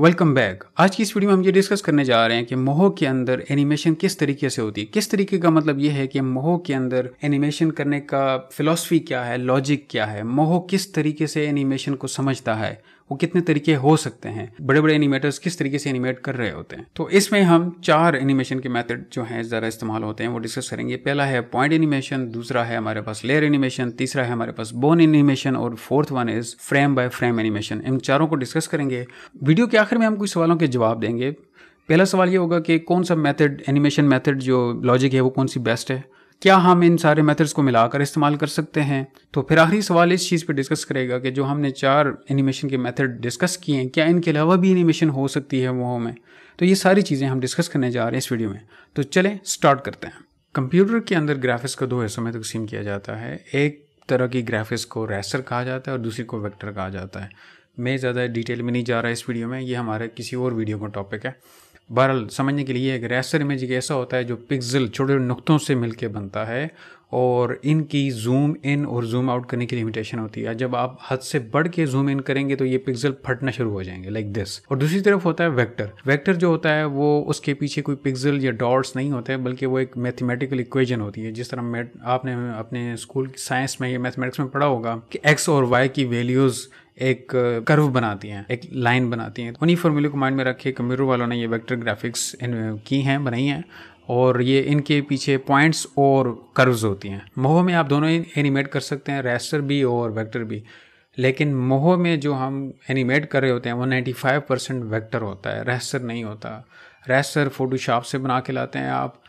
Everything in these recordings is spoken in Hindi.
वेलकम बैक आज की इस वीडियो में हम ये डिस्कस करने जा रहे हैं कि मोह के अंदर एनिमेशन किस तरीके से होती है किस तरीके का मतलब ये है कि मोह के अंदर एनिमेशन करने का फिलॉसफी क्या है लॉजिक क्या है मोह किस तरीके से एनिमेशन को समझता है वो कितने तरीके हो सकते हैं बड़े बड़े एनिमेटर्स किस तरीके से एनिमेट कर रहे होते हैं तो इसमें हम चार एनिमेशन के मेथड जो हैं ज़्यादा इस्तेमाल होते हैं वो डिस्कस करेंगे पहला है पॉइंट एनिमेशन दूसरा है हमारे पास लेयर एनिमेशन तीसरा है हमारे पास बोन एनिमेशन और fourth one is frame by frame animation इन चारों को डिस्कस करेंगे वीडियो के आखिर में हम कुछ सवालों के जवाब देंगे पहला सवाल ये होगा कि कौन सा मेथड एनिमेशन मेथड जो लॉजिक है वो कौन सी बेस्ट है क्या हम इन सारे मेथड्स को मिलाकर इस्तेमाल कर सकते हैं तो फिर आखिरी सवाल इस चीज़ पे डिस्कस करेगा कि जो हमने चार एनिमेशन के मेथड डिस्कस किए हैं क्या इनके अलावा भी एनिमेशन हो सकती है वो में तो ये सारी चीज़ें हम डिस्कस करने जा रहे हैं इस वीडियो में तो चलें स्टार्ट करते हैं कंप्यूटर के अंदर ग्राफिक्स को दो हिस्सों में तकसीम किया जाता है एक तरह की ग्राफिक्स को रेसर कहा जाता है और दूसरी को वैक्टर कहा जाता है मैं ज़्यादा डिटेल में नहीं जा रहा इस वीडियो में ये हमारे किसी और वीडियो का टॉपिक है बहरल समझने के लिए एक रेसर इमेज एक ऐसा होता है जो पिक्सल छोटे छोटे नुकतों से मिलके बनता है और इनकी जूम इन और जूम आउट करने की लिमिटेशन होती है जब आप हद से बढ़ के जूम इन करेंगे तो ये पिक्सल फटना शुरू हो जाएंगे लाइक like दिस और दूसरी तरफ होता है वेक्टर वेक्टर जो होता है वो उसके पीछे कोई पिक्सल या डॉट्स नहीं होते बल्कि वो एक मैथमेटिकल इक्वेजन होती है जिस तरह आपने अपने स्कूल साइंस में या मैथमेटिक्स में पढ़ा होगा कि एक्स और वाई की वैल्यूज़ एक कर्व बनाती हैं एक लाइन बनाती हैं उन्हीं फॉर्मूले को माइंड में रखे के कंप्यूटर वालों ने ये वेक्टर ग्राफिक्स की हैं बनाई हैं और ये इनके पीछे पॉइंट्स और कर्व्स होती हैं मोह में आप दोनों ही एनिमेट कर सकते हैं रेस्टर भी और वेक्टर भी लेकिन मोह में जो हम एनिमेट कर रहे होते हैं वो नाइन्टी फाइव परसेंट वैक्टर होता है रेस्टर नहीं होता रेस्टर फोटोशॉप से बना के लाते हैं आप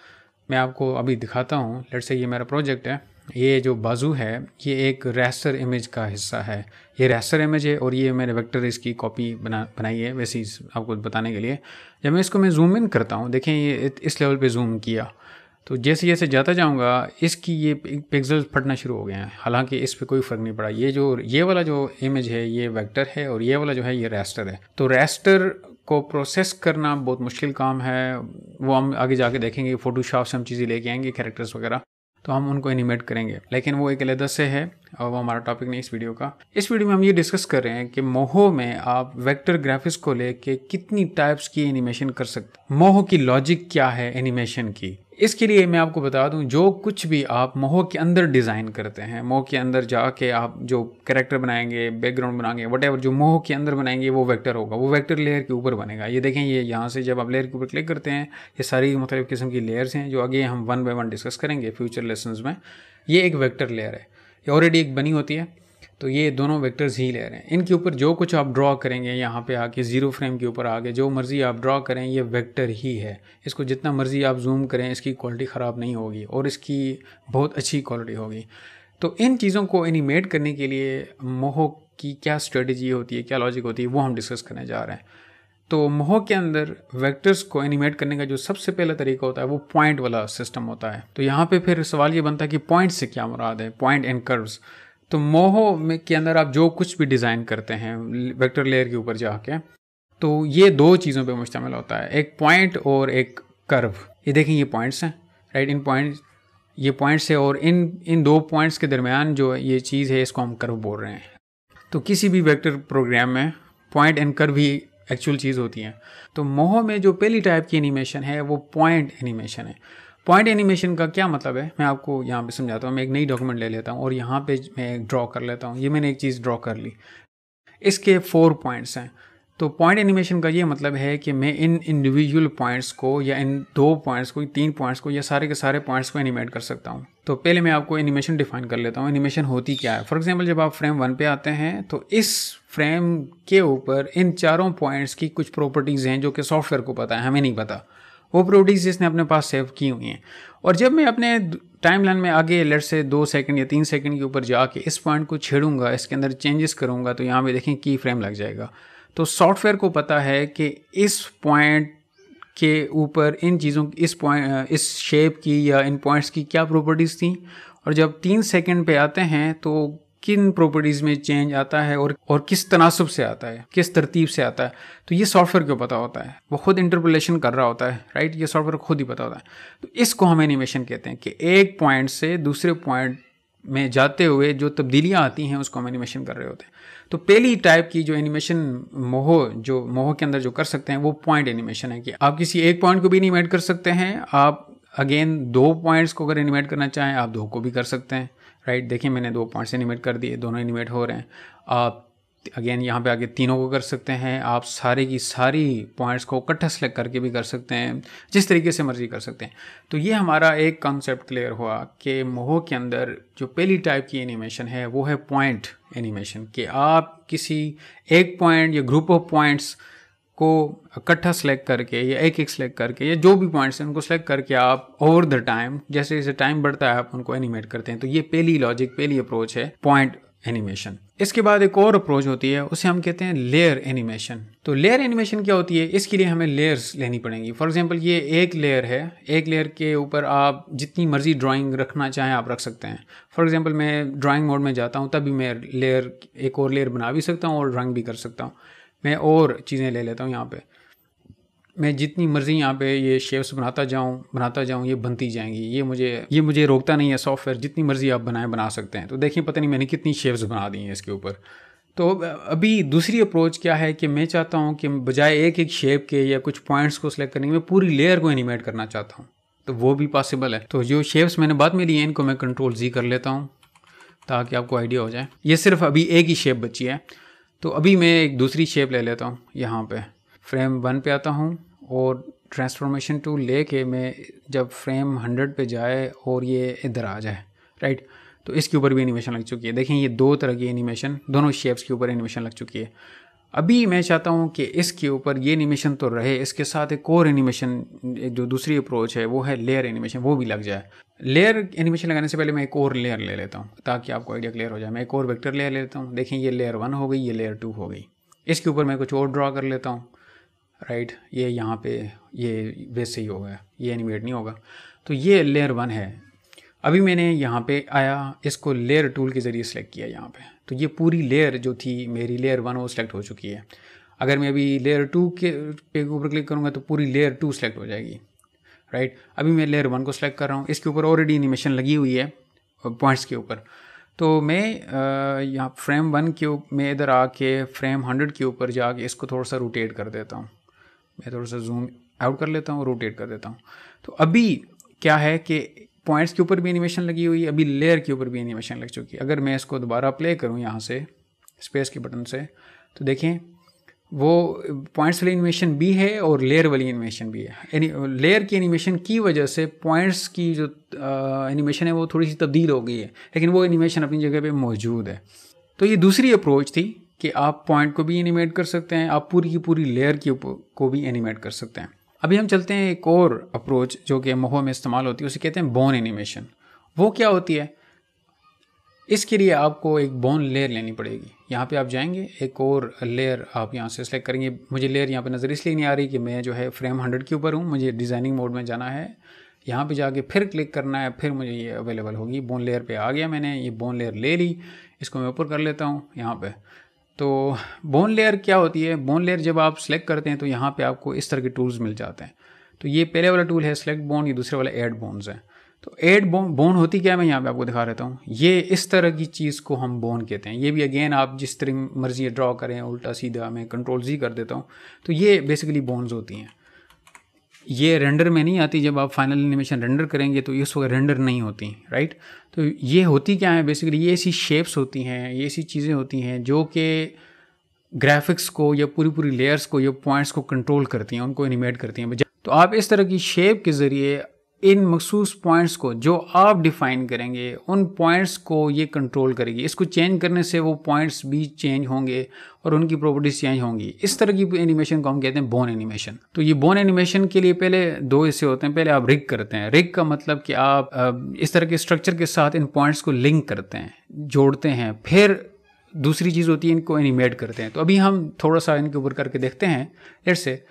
मैं आपको अभी दिखाता हूँ लेट से ये मेरा प्रोजेक्ट है ये जो बाजू है ये एक रेस्टर इमेज का हिस्सा है ये रेस्टर इमेज है और ये मैंने वेक्टर इसकी कॉपी बना बनाई है वैसे आपको बताने के लिए जब मैं इसको मैं जूम इन करता हूँ देखें ये इस लेवल पे जूम किया तो जैसे जैसे जाता जाऊँगा इसकी ये पिक्सल्स फटना शुरू हो गए हैं हालांकि इस पर कोई फ़र्क नहीं पड़ा ये जो ये वाला जो इमेज है ये वैक्टर है और ये वाला जो है ये रेस्टर है तो रेस्टर को प्रोसेस करना बहुत मुश्किल काम है वो हम आगे जाके देखेंगे फ़ोटोशॉप से हम चीज़ें लेके आएंगे कैरेक्टर्स वगैरह तो हम उनको एनिमेट करेंगे लेकिन वो एक अलहदा से है और वो हमारा टॉपिक नहीं इस वीडियो का इस वीडियो में हम ये डिस्कस कर रहे हैं कि मोहो में आप वेक्टर ग्राफिक्स को लेके कितनी टाइप्स की एनिमेशन कर सकते मोहो की लॉजिक क्या है एनिमेशन की इसके लिए मैं आपको बता दूं जो कुछ भी आप मोह के अंदर डिज़ाइन करते हैं मोह के अंदर जाके आप जो करेक्टर बनाएंगे बैकग्राउंड बनाएंगे वट जो मोह के अंदर बनाएंगे वो वेक्टर होगा वो वेक्टर लेयर के ऊपर बनेगा ये देखें ये यहाँ से जब आप लेयर के ऊपर क्लिक करते हैं ये सारी मतलब किस्म की लेयर्स हैं जो आगे हम वन बाई वन डिस्कस करेंगे फ्यूचर लेसन में ये एक वैक्टर लेयर है ये ऑलरेडी एक बनी होती है तो ये दोनों वेक्टर्स ही ले रहे हैं इनके ऊपर जो कुछ आप ड्रॉ करेंगे यहाँ पे आके ज़ीरो फ्रेम के ऊपर आके जो मर्ज़ी आप ड्रॉ करें ये वेक्टर ही है इसको जितना मर्ज़ी आप जूम करें इसकी क्वालिटी ख़राब नहीं होगी और इसकी बहुत अच्छी क्वालिटी होगी तो इन चीज़ों को एनिमेट करने के लिए मोह की क्या स्ट्रेटजी होती है क्या लॉजिक होती है वो हम डिस्कस करने जा रहे हैं तो मोह के अंदर वेक्टर्स को एनिमेट करने का जो सबसे पहला तरीका होता है वो पॉइंट वाला सिस्टम होता है तो यहाँ पे फिर सवाल ये बनता है कि पॉइंट से क्या मुराद है पॉइंट एंड कर्व्स तो मोह में के अंदर आप जो कुछ भी डिज़ाइन करते हैं वेक्टर लेयर के ऊपर जाके तो ये दो चीज़ों पे मुश्तमल होता है एक पॉइंट और एक कर्व ये देखें ये पॉइंट्स हैं राइट इन पॉइंट ये पॉइंट्स है और इन इन दो पॉइंट्स के दरमियान जो ये चीज़ है इसको हम कर्व बोल रहे हैं तो किसी भी वेक्टर प्रोग्राम में पॉइंट एंड कर्व ही एक्चुअल चीज़ होती है तो मोह में जो पहली टाइप की एनिमेशन है वो पॉइंट एनिमेशन है पॉइंट एनिमेशन का क्या मतलब है मैं आपको यहाँ पे समझाता हूँ मैं एक नई डॉक्यूमेंट ले लेता हूँ और यहाँ पे मैं एक ड्रॉ कर लेता हूँ ये मैंने एक चीज़ ड्रॉ कर ली इसके फोर पॉइंट्स हैं तो पॉइंट एनिमेशन का ये मतलब है कि मैं इन इंडिविजुअल पॉइंट्स को या इन दो पॉइंट्स को तीन पॉइंट्स को या सारे के सारे पॉइंट्स को एनिमेट कर सकता हूँ तो पहले मैं आपको एनिमेशन डिफाइन कर लेता हूँ एनिमेशन होती क्या है फॉर एग्जाम्पल जब आप फ्रेम वन पे आते हैं तो इस फ्रेम के ऊपर इन चारों पॉइंट्स की कुछ प्रॉपर्टीज़ हैं जो कि सॉफ्टवेयर को पता है हमें नहीं पता वो प्रोडीज जिसने अपने पास सेव की हुई हैं और जब मैं अपने टाइम लाइन में आगे लेट से दो सेकंड या तीन सेकंड के ऊपर जाके इस पॉइंट को छेड़ूंगा इसके अंदर चेंजेस करूंगा तो यहाँ पे देखें की फ्रेम लग जाएगा तो सॉफ्टवेयर को पता है कि इस पॉइंट के ऊपर इन चीज़ों इस पॉइंट इस शेप की या इन पॉइंट्स की क्या प्रॉपर्टीज़ थी और जब तीन सेकंड पे आते हैं तो किन प्रॉपर्टीज़ में चेंज आता है और और किस तनासब से आता है किस तरतीब से आता है तो ये सॉफ्टवेयर को पता होता है वो खुद इंटरपोलेशन कर रहा होता है राइट ये सॉफ्टवेयर खुद ही पता होता है तो इसको हम एनिमेशन कहते हैं कि एक पॉइंट से दूसरे पॉइंट में जाते हुए जो तब्दीलियाँ आती हैं उसको हम एनिमेशन कर रहे होते हैं तो पहली टाइप की जो एनिमेशन मोह जो मोह के अंदर जो कर सकते हैं वो पॉइंट एनिमेशन है कि आप किसी एक पॉइंट को भी एनिमेट कर सकते हैं आप अगेन दो पॉइंट्स को अगर एनिमेट करना चाहें आप दो को भी कर सकते हैं राइट देखिए मैंने दो पॉइंट्स एनिमेट कर दिए दोनों एनिमेट हो रहे हैं आप अगेन यहाँ पे आगे तीनों को कर सकते हैं आप सारे की सारी पॉइंट्स को इकट्ठा सेलेक्ट करके भी कर सकते हैं जिस तरीके से मर्जी कर सकते हैं तो ये हमारा एक कॉन्सेप्ट क्लियर हुआ कि मोह के अंदर जो पहली टाइप की एनिमेशन है वो है पॉइंट एनिमेशन कि आप किसी एक पॉइंट या ग्रुप ऑफ पॉइंट्स को इकट्ठा सेलेक्ट करके या एक एक सेलेक्ट करके या जो भी पॉइंट्स हैं उनको सेलेक्ट करके आप ओवर द टाइम जैसे जैसे टाइम बढ़ता है आप उनको एनिमेट करते हैं तो ये पहली लॉजिक पहली अप्रोच है पॉइंट एनिमेशन इसके बाद एक और अप्रोच होती है उसे हम कहते हैं लेयर एनिमेशन तो लेयर एनिमेशन क्या होती है इसके लिए हमें लेयर्स लेनी पड़ेंगी फॉर एग्जांपल ये एक लेयर है एक लेयर के ऊपर आप जितनी मर्जी ड्राइंग रखना चाहें आप रख सकते हैं फॉर एग्जांपल मैं ड्राइंग मोड में जाता हूँ तभी मैं लेयर एक और लेयर बना भी सकता हूँ और ड्राइंग भी कर सकता हूँ मैं और चीज़ें ले लेता हूँ यहाँ पे मैं जितनी मर्ज़ी यहाँ पे ये शेप्स बनाता जाऊँ बनाता जाऊँ ये बनती जाएंगी ये मुझे ये मुझे रोकता नहीं है सॉफ्टवेयर जितनी मर्ज़ी आप बनाएं बना सकते हैं तो देखिए पता नहीं मैंने कितनी शेप्स बना दी हैं इसके ऊपर तो अभी दूसरी अप्रोच क्या है कि मैं चाहता हूँ कि बजाय एक एक शेप के या कुछ पॉइंट्स को सिलेक्ट करने के मैं पूरी लेयर को एनिमेट करना चाहता हूँ तो वो भी पॉसिबल है तो जो शेप्स मैंने बाद में लिए हैं इनको मैं कंट्रोल जी कर लेता हूँ ताकि आपको आइडिया हो जाए ये सिर्फ अभी एक ही शेप बची है तो अभी मैं एक दूसरी शेप ले लेता हूँ यहाँ पे फ्रेम वन पे आता हूँ और ट्रांसफॉर्मेशन टू ले के मैं जब फ्रेम हंड्रेड पे जाए और ये इधर आ जाए राइट तो इसके ऊपर भी एनिमेशन लग चुकी है देखें ये दो तरह की एनिमेशन दोनों शेप्स के ऊपर एनिमेशन लग चुकी है अभी मैं चाहता हूँ कि इसके ऊपर ये एनिमेशन तो रहे इसके साथ एक और एनिमेशन जो दूसरी अप्रोच है वो है लेयर एनिमेशन वो भी लग जाए लेयर एनिमेशन लगाने से पहले मैं एक और लेयर ले लेता हूँ ताकि आपको आइडिया क्लियर हो जाए मैं एक और वेक्टर लेयर ले लेता हूँ देखें ये लेयर वन हो गई ये लेयर टू हो गई इसके ऊपर मैं कुछ और ड्रा कर लेता हूँ राइट ये यहाँ पे ये वैसे ही होगा ये एनिमेट नहीं होगा तो ये लेयर वन है अभी मैंने यहाँ पे आया इसको लेयर टूल के ज़रिए सेलेक्ट किया यहाँ पे तो ये पूरी लेयर जो थी मेरी लेयर वन वो सिलेक्ट हो चुकी है अगर मैं अभी लेयर टू के पे ऊपर क्लिक करूँगा तो पूरी लेयर टू सेलेक्ट हो जाएगी राइट अभी मैं लेयर वन को सिलेक्ट कर रहा हूँ इसके ऊपर ऑलरेडी एनिमेशन लगी हुई है पॉइंट्स के ऊपर तो मैं यहाँ फ्रेम वन के मैं इधर आके फ्रेम हंड्रेड के ऊपर जाके इसको थोड़ा सा रोटेट कर देता हूँ मैं थोड़ा सा जूम आउट कर लेता हूँ रोटेट कर देता हूँ तो अभी क्या है कि पॉइंट्स के ऊपर भी एनिमेशन लगी हुई है अभी लेयर के ऊपर भी एनिमेशन लग चुकी है अगर मैं इसको दोबारा प्ले करूँ यहाँ से स्पेस के बटन से तो देखें वो पॉइंट्स वाली एनिमेशन भी है और लेयर वाली एनिमेशन भी है लेयर की एनिमेशन की वजह से पॉइंट्स की जो एनिमेशन है वो थोड़ी सी तब्दील हो गई है लेकिन वो एनिमेशन अपनी जगह पे मौजूद है तो ये दूसरी अप्रोच थी कि आप पॉइंट को भी एनिमेट कर सकते हैं आप पूरी की पूरी लेयर की को भी एनिमेट कर सकते हैं अभी हम चलते हैं एक और अप्रोच जो कि मोह में इस्तेमाल होती है उसे कहते हैं बोन एनिमेशन वो क्या होती है इसके लिए आपको एक बोन लेयर लेनी पड़ेगी यहाँ पे आप जाएंगे एक और लेयर आप यहाँ से सेलेक्ट करेंगे मुझे लेयर यहाँ पे नज़र इसलिए नहीं आ रही कि मैं जो है फ्रेम हंड्रेड के ऊपर हूँ मुझे डिज़ाइनिंग मोड में जाना है यहाँ पे जाके फिर क्लिक करना है फिर मुझे ये अवेलेबल होगी बोन लेयर पे आ गया मैंने ये बोन लेयर ले ली इसको मैं ऊपर कर लेता हूँ यहाँ पर तो बोन लेयर क्या होती है बोन लेयर जब आप सेलेक्ट करते हैं तो यहाँ पे आपको इस तरह के टूल्स मिल जाते हैं तो ये पहले वाला टूल है सेलेक्ट बोन ये दूसरे वाला एड बोन्स है तो एड बोन बोन होती क्या है मैं यहाँ पे आपको दिखा रहता हूँ ये इस तरह की चीज़ को हम बोन कहते हैं ये भी अगेन आप जिस तरह मर्जी ड्रॉ करें उल्टा सीधा मैं कंट्रोल जी कर देता हूँ तो ये बेसिकली बोन्स होती हैं ये रेंडर में नहीं आती जब आप फाइनल एनिमेशन रेंडर करेंगे तो ये उस वक्त रेंडर नहीं होती राइट तो ये होती क्या है बेसिकली ये ऐसी शेप्स होती हैं ये ऐसी चीज़ें होती हैं जो कि ग्राफिक्स को या पूरी पूरी लेयर्स को या पॉइंट्स को कंट्रोल करती हैं उनको एनिमेट करती हैं तो आप इस तरह की शेप के ज़रिए इन मखसूस पॉइंट्स को जो आप डिफाइन करेंगे उन पॉइंट्स को ये कंट्रोल करेगी इसको चेंज करने से वो पॉइंट्स भी चेंज होंगे और उनकी प्रॉपर्टीज चेंज होंगी इस तरह की एनिमेशन को हम कहते हैं बोन एनिमेशन तो ये बोन एनिमेशन के लिए पहले दो हिस्से होते हैं पहले आप रिग करते हैं रिग का मतलब कि आप इस तरह के स्ट्रक्चर के साथ इन पॉइंट्स को लिंक करते हैं जोड़ते हैं फिर दूसरी चीज़ होती है इनको एनिमेट करते हैं तो अभी हम थोड़ा सा इनके ऊपर करके देखते हैं लेट्स से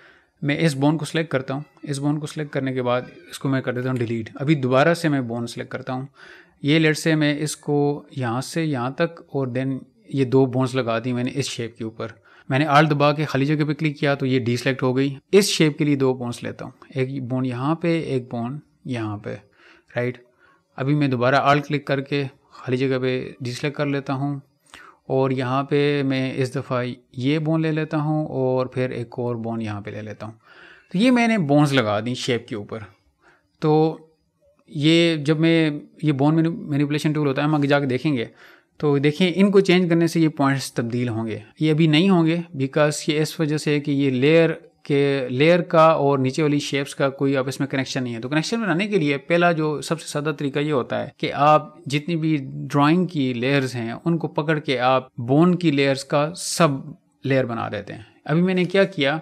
मैं इस बोन को सिलेक्ट करता हूँ इस बोन को सिलेक्ट करने के बाद इसको मैं कर देता हूँ डिलीट अभी दोबारा से मैं बोन सेलेक्ट करता हूँ ये लेट से मैं इसको यहाँ से यहाँ तक और देन ये दो बोन्स लगा दी मैंने इस शेप के ऊपर मैंने आल दबा के खाली जगह पे क्लिक किया तो ये डी सेलेक्ट हो गई इस शेप के लिए दो बोन्स लेता हूँ एक बोन यहाँ पे एक बोन यहाँ पे राइट अभी मैं दोबारा आल क्लिक करके खाली जगह पे सेलेक्ट कर लेता हूँ और यहाँ पे मैं इस दफ़ा ये बोन ले लेता हूँ और फिर एक और बोन यहाँ पे ले लेता हूँ तो ये मैंने बोन्स लगा दी शेप के ऊपर तो ये जब मैं ये बोन मैनिपुलेशन टूल होता है हम आगे जाके देखेंगे तो देखिए इनको चेंज करने से ये पॉइंट्स तब्दील होंगे ये अभी नहीं होंगे बिकॉज ये इस वजह से कि ये लेयर के लेयर का और नीचे वाली शेप्स का कोई अब इसमें कनेक्शन नहीं है तो कनेक्शन बनाने के लिए पहला जो सबसे सादा तरीका ये होता है कि आप जितनी भी ड्राइंग की लेयर्स हैं उनको पकड़ के आप बोन की लेयर्स का सब लेयर बना देते हैं अभी मैंने क्या किया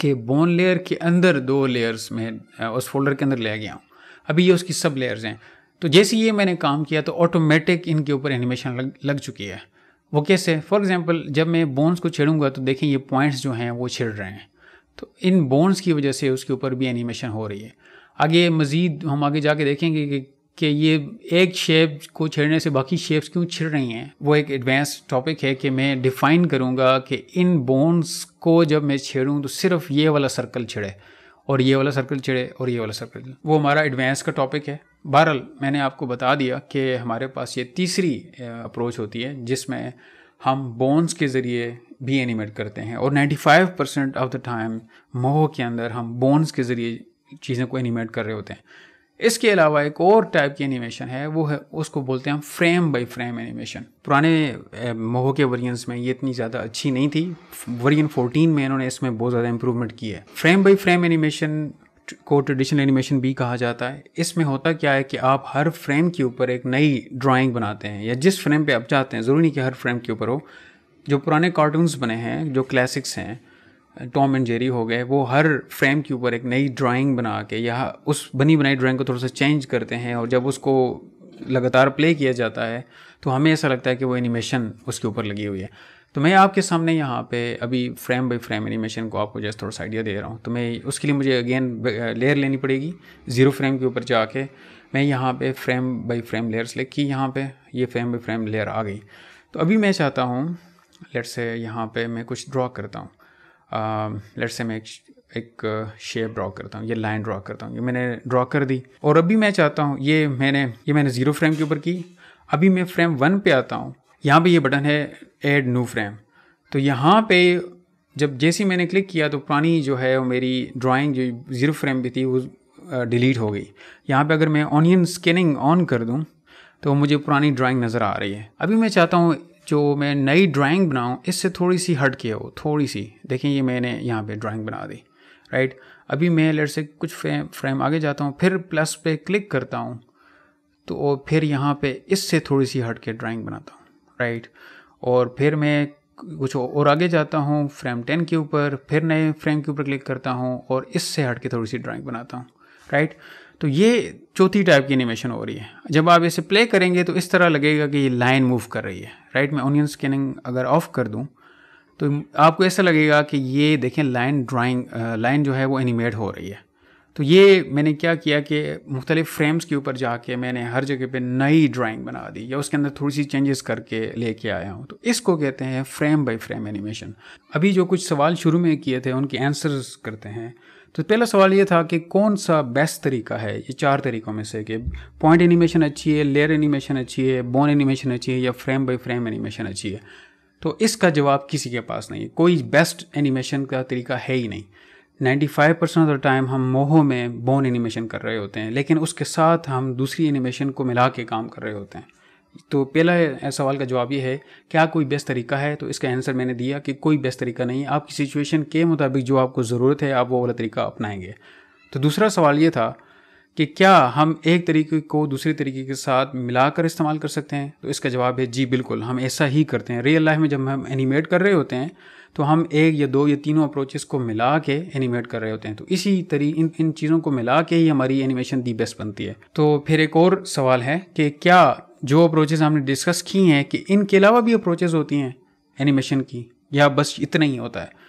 कि बोन लेयर के अंदर दो लेयर्स में उस फोल्डर के अंदर ले गया हूँ अभी ये उसकी सब लेयर्स हैं तो जैसे ये मैंने काम किया तो ऑटोमेटिक इनके ऊपर एनिमेशन लग लग चुकी है वो कैसे फॉर एग्ज़ाम्पल जब मैं बोन्स को छेड़ूंगा तो देखें ये पॉइंट्स जो हैं वो छिड़ रहे हैं तो इन बोन्स की वजह से उसके ऊपर भी एनिमेशन हो रही है आगे मज़ीद हम आगे जाके देखेंगे कि कि ये एक शेप को छेड़ने से बाकी शेप्स क्यों छिड़ रही हैं वो एक एडवांस टॉपिक है कि मैं डिफ़ाइन करूँगा कि इन बोन्स को जब मैं छेड़ूँ तो सिर्फ ये वाला सर्कल छिड़े और ये वाला सर्कल छिड़े और ये वाला सर्कल वो हमारा एडवांस का टॉपिक है बहरल मैंने आपको बता दिया कि हमारे पास ये तीसरी अप्रोच होती है जिसमें हम बोन्स के ज़रिए भी एनिमेट करते हैं और 95 परसेंट ऑफ द टाइम मोह के अंदर हम बोन्स के ज़रिए चीज़ों को एनिमेट कर रहे होते हैं इसके अलावा एक और टाइप की एनिमेशन है वो है उसको बोलते हैं हम फ्रेम बाई फ्रेम एनिमेशन पुराने मोह के वरियंस में ये इतनी ज़्यादा अच्छी नहीं थी वरियन 14 में इन्होंने इसमें बहुत ज़्यादा इंप्रूवमेंट की है फ्रेम बाई फ्रेम एनिमेशन को ट्रेडिशनल एनिमेशन भी कहा जाता है इसमें होता क्या है कि आप हर फ्रेम के ऊपर एक नई ड्राइंग बनाते हैं या जिस फ्रेम पे आप जाते हैं ज़रूरी नहीं कि हर फ्रेम के ऊपर हो जो पुराने कार्टून्स बने हैं जो क्लासिक्स हैं टॉम एंड जेरी हो गए वो हर फ्रेम के ऊपर एक नई ड्राइंग बना के या उस बनी बनाई ड्राइंग को थोड़ा सा चेंज करते हैं और जब उसको लगातार प्ले किया जाता है तो हमें ऐसा लगता है कि वो एनिमेशन उसके ऊपर लगी हुई है तो मैं आपके सामने यहाँ पे अभी फ्रेम बाई फ्रेम एनिमेशन को आपको जैसे थोड़ा सा आइडिया दे रहा हूँ तो मैं उसके लिए मुझे अगेन लेयर लेनी पड़ेगी ज़ीरो फ्रेम के ऊपर जाके मैं यहाँ पे frame by frame layer select की यहाँ पे ये फ्रेम बाई फ्रेम लेयर आ गई तो अभी मैं चाहता हूँ लेट से यहाँ पर मैं कुछ ड्रा करता हूँ लेट से मैं एक एक शेप ड्रा करता हूँ ये लाइन ड्रा करता हूँ ये मैंने ड्रा कर दी और अभी मैं चाहता हूँ ये मैंने ये मैंने ज़ीरो फ्रेम के ऊपर की अभी मैं फ्रेम वन पर आता हूँ यहाँ पे ये बटन है एड न्यू फ्रेम तो यहाँ पे जब जैसी मैंने क्लिक किया तो पुरानी जो है वो मेरी ड्राइंग जो ज़ीरो फ्रेम भी थी वो डिलीट हो गई यहाँ पे अगर मैं ऑनियन स्कैनिंग ऑन कर दूँ तो मुझे पुरानी ड्राइंग नज़र आ रही है अभी मैं चाहता हूँ जो मैं नई ड्राइंग बनाऊँ इससे थोड़ी सी हट के हो थोड़ी सी देखें ये मैंने यहाँ पे ड्राइंग बना दी राइट अभी मैं लेट से कुछ फ्रेम फ्रेम आगे जाता हूँ फिर प्लस पे क्लिक करता हूँ तो फिर यहाँ पे इससे थोड़ी सी हट के ड्राइंग बनाता हूँ राइट और फिर मैं कुछ और आगे जाता हूँ फ्रेम टेन के ऊपर फिर नए फ्रेम के ऊपर क्लिक करता हूँ और इससे हट के थोड़ी सी ड्राइंग बनाता हूँ राइट तो ये चौथी टाइप की एनिमेशन हो रही है जब आप इसे प्ले करेंगे तो इस तरह लगेगा कि ये लाइन मूव कर रही है राइट मैं ऑनियन स्कैनिंग अगर ऑफ कर दूँ तो आपको ऐसा लगेगा कि ये देखें लाइन ड्राइंग लाइन जो है वो एनिमेट हो रही है तो ये मैंने क्या किया कि मुख्तलिफ फ्रेम्स के ऊपर जाके मैंने हर जगह पे नई ड्राइंग बना दी या उसके अंदर थोड़ी सी चेंजेस करके लेके आया हूँ तो इसको कहते हैं फ्रेम बाय फ्रेम एनिमेशन अभी जो कुछ सवाल शुरू में किए थे उनके आंसर्स करते हैं तो पहला सवाल ये था कि कौन सा बेस्ट तरीका है ये चार तरीकों में से कि पॉइंट एनिमेशन अच्छी है लेयर एनिमेशन अच्छी है बोन एनिमेशन अच्छी है या फ्रेम बाई फ्रेम एनिमेशन अच्छी है तो इसका जवाब किसी के पास नहीं है कोई बेस्ट एनिमेशन का तरीका है ही नहीं 95 परसेंट ऑफ द टाइम हम मोहो में बोन एनिमेशन कर रहे होते हैं लेकिन उसके साथ हम दूसरी एनिमेशन को मिला के काम कर रहे होते हैं तो पहला सवाल का जवाब ये है क्या कोई बेस्ट तरीका है तो इसका आंसर मैंने दिया कि कोई बेस्ट तरीका नहीं है आपकी सिचुएशन के मुताबिक जो आपको ज़रूरत है आप वो वाला तरीका अपनाएंगे तो दूसरा सवाल ये था कि क्या हम एक तरीके को दूसरे तरीके के साथ मिलाकर इस्तेमाल कर सकते हैं तो इसका जवाब है जी बिल्कुल हम ऐसा ही करते हैं रियल लाइफ में जब हम एनिमेट कर रहे होते हैं तो हम एक या दो या तीनों अप्रोचेस को मिला के एनिमेट कर रहे होते हैं तो इसी तरी इन इन चीज़ों को मिला के ही हमारी एनिमेशन दी बेस्ट बनती है तो फिर एक और सवाल है कि क्या जो अप्रोचेज़ हमने डिस्कस की हैं कि इनके अलावा भी अप्रोचेज़ होती हैं एनिमेशन की या बस इतना ही होता है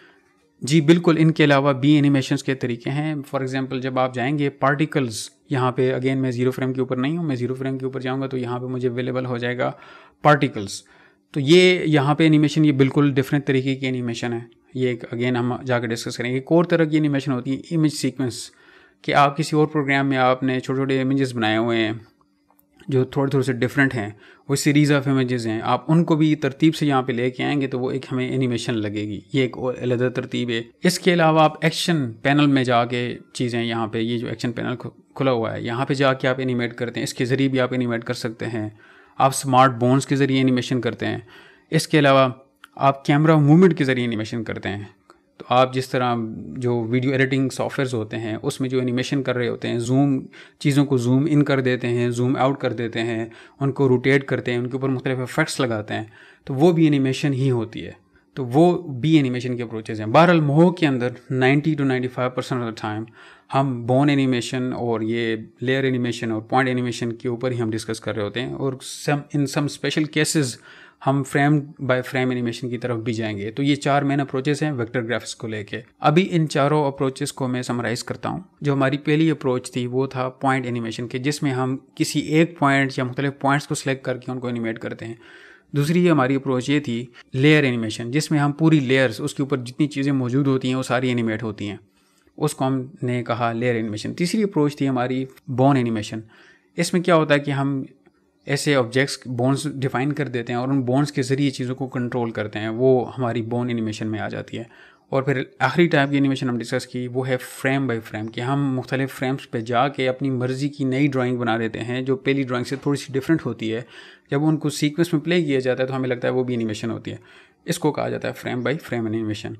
जी बिल्कुल इनके अलावा बी एनिमेशन के तरीके हैं फॉर एग्जाम्पल जब आप जाएंगे पार्टिकल्स यहाँ पे अगेन मैं ज़ीरो फ्रेम के ऊपर नहीं हूँ मैं ज़ीरो फ्रेम के ऊपर जाऊँगा तो यहाँ पे मुझे अवेलेबल हो जाएगा पार्टिकल्स तो ये यहाँ पे एनिमेशन ये बिल्कुल डिफरेंट तरीके की एनिमेशन है ये एक अगेन हम जाकर डिस्कस करेंगे एक और तरह की एनिमेशन होती है इमेज सीक्वेंस कि आप किसी और प्रोग्राम में आपने छोटे छोटे इमेजेस बनाए हुए हैं जो थोड़े थोड़े से डिफरेंट हैं वो सीरीज़ ऑफ इमेजेस हैं आप उनको भी तरतीब से यहाँ पे लेके आएंगे तो वो एक हमें एनिमेशन लगेगी ये एक और अलहदा तरतीब है इसके अलावा आप एक्शन पैनल में जाके चीज़ें यहाँ पे ये जो एक्शन पैनल खुला हुआ है यहाँ पे जाके आप एनिमेट करते हैं इसके ज़रिए भी आप एनिमेट कर सकते हैं आप स्मार्ट बोन्स के ज़रिए एनिमेशन करते हैं इसके अलावा आप कैमरा मूवमेंट के ज़रिए एनिमेशन करते हैं तो आप जिस तरह जो वीडियो एडिटिंग सॉफ्टवेयर्स होते हैं उसमें जो एनिमेशन कर रहे होते हैं जूम चीज़ों को जूम इन कर देते हैं जूम आउट कर देते हैं उनको रोटेट करते हैं उनके ऊपर मुख्तलिफ इफेक्ट्स लगाते हैं तो वो भी एनिमेशन ही होती है तो वो बी एनिमेशन के अप्रोचेज हैं बहरहाल मोह के अंदर ninety two ninety five percent of the time हम बोन एनिमेशन और ये लेयर एनिमेशन और पॉइंट एनिमेशन के ऊपर ही हम डिस्कस कर रहे होते हैं और some in some special cases हम फ्रेम बाय फ्रेम एनिमेशन की तरफ भी जाएंगे तो ये चार मेन अप्रोचेस हैं वेक्टर ग्राफिक्स को लेके अभी इन चारों अप्रोचेस को मैं समराइज करता हूँ जो हमारी पहली अप्रोच थी वो था पॉइंट एनिमेशन के जिसमें हम किसी एक पॉइंट या मुख्तलिफ पॉइंट्स को सिलेक्ट करके उनको एनिमेट करते हैं दूसरी हमारी अप्रोच ये थी लेयर एनिमेशन जिसमें हम पूरी लेयर्स उसके ऊपर जितनी चीज़ें मौजूद होती हैं वो सारी एनिमेट होती हैं उसको हमने कहा लेयर एनिमेशन तीसरी अप्रोच थी हमारी बॉन एनिमेशन इसमें क्या होता है कि हम ऐसे ऑब्जेक्ट्स बोन्स डिफाइन कर देते हैं और उन बोन्स के ज़रिए चीज़ों को कंट्रोल करते हैं वो हमारी बोन एनिमेशन में आ जाती है और फिर आखिरी टाइप की एनिमेशन हम डिस्कस की वो है फ्रेम बाई फ्रेम कि हम मुख्तलिफ फ्रेम्स पे जाके अपनी मर्ज़ी की नई ड्राइंग बना देते हैं जो पहली ड्राइंग से थोड़ी सी डिफरेंट होती है जब उनको सीक्वेंस में प्ले किया जाता है तो हमें लगता है वो भी एनिमेशन होती है इसको कहा जाता है फ्रेम बाई फ्रेम एनिमेशन